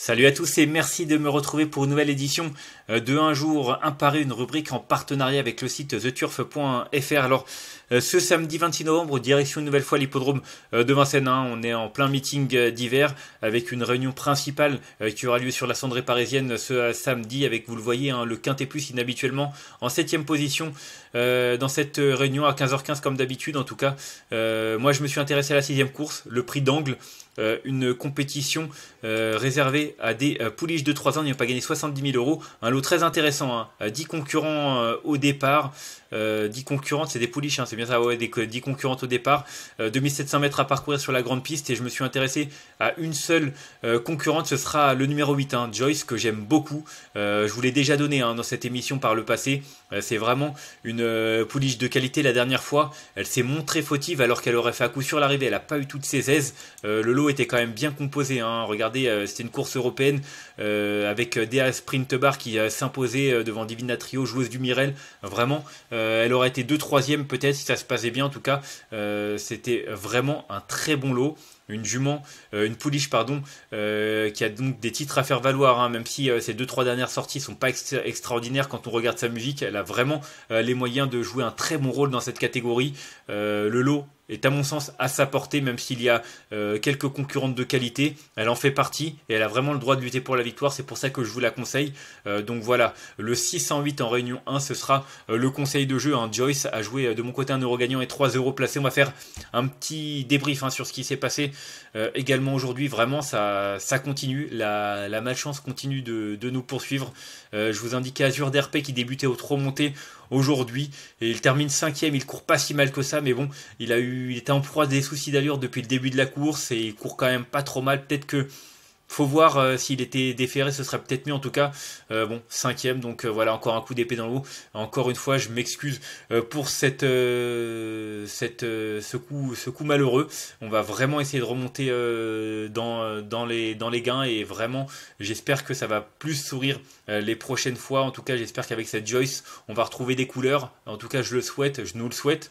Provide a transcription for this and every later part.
Salut à tous et merci de me retrouver pour une nouvelle édition euh, de Un jour, un une rubrique en partenariat avec le site theturf.fr. Alors, euh, ce samedi 26 novembre, direction une nouvelle fois l'hippodrome euh, de Vincennes. Hein. On est en plein meeting d'hiver avec une réunion principale qui aura lieu sur la cendrée parisienne ce samedi avec, vous le voyez, hein, le quintet plus inhabituellement en septième position dans cette réunion à 15h15 comme d'habitude en tout cas. Moi, je me suis intéressé à la sixième course, le prix d'angle, une compétition réservée à des euh, pouliches de 3 ans n'ont pas gagné 70 000 euros. Un lot très intéressant, 10 hein. euh, concurrents euh, au départ. 10 concurrentes, c'est des pouliches, hein, c'est bien ça, des, 10 concurrentes au départ, 2700 mètres à parcourir sur la grande piste, et je me suis intéressé à une seule concurrente, ce sera le numéro 8, hein, Joyce, que j'aime beaucoup. je vous l'ai déjà donné dans cette émission par le passé, c'est vraiment une pouliche de qualité la dernière fois. Elle s'est montrée fautive alors qu'elle aurait fait à coup sur l'arrivée, elle n'a pas eu toutes ses aises. le lot était quand même bien composé, regardez, c'était une course européenne euh, avec Dea Sprintbar qui s'imposait euh, devant Divina Trio, joueuse du Mirel. Vraiment, euh, elle aurait été 2 3 peut-être si ça se passait bien. En tout cas, c'était vraiment un très bon lot une jument, une pouliche pardon, qui a donc des titres à faire valoir, hein, même si ses deux trois dernières sorties sont pas extraordinaires quand on regarde sa musique, elle a vraiment les moyens de jouer un très bon rôle dans cette catégorie. le lot est à mon sens à sa portée, même s'il y a euh, quelques concurrentes de qualité. Elle en fait partie et elle a vraiment le droit de lutter pour la victoire. C'est pour ça que je vous la conseille. Euh, donc voilà, le 608 en réunion 1, ce sera euh, le conseil de jeu. Hein. Joyce a joué de mon côté un euro gagnant et 3 euros placés. On va faire un petit débrief hein, sur ce qui s'est passé également aujourd'hui. Vraiment, ça, ça continue. La, malchance continue de, nous poursuivre. je vous indiquais Azure d'RP qui débutait au trop monté aujourd'hui et il termine 5 il court pas si mal que ça, mais bon, il a eu il était en proie des soucis d'allure depuis le début de la course et il court quand même pas trop mal. Peut-être que faut voir euh, s'il était déféré, ce serait peut-être mieux en tout cas. Euh, bon, cinquième, donc euh, voilà, encore un coup d'épée dans le haut. Encore une fois, je m'excuse pour cette, cette, ce, coup, ce coup malheureux. On va vraiment essayer de remonter dans, dans, les, dans les gains et vraiment, j'espère que ça va plus sourire les prochaines fois. En tout cas, j'espère qu'avec cette Joyce, on va retrouver des couleurs. En tout cas, je le souhaite, je nous le souhaite,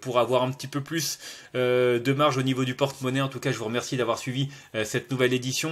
pour avoir un petit peu plus de marge au niveau du porte-monnaie. En tout cas, je vous remercie d'avoir suivi cette nouvelle édition.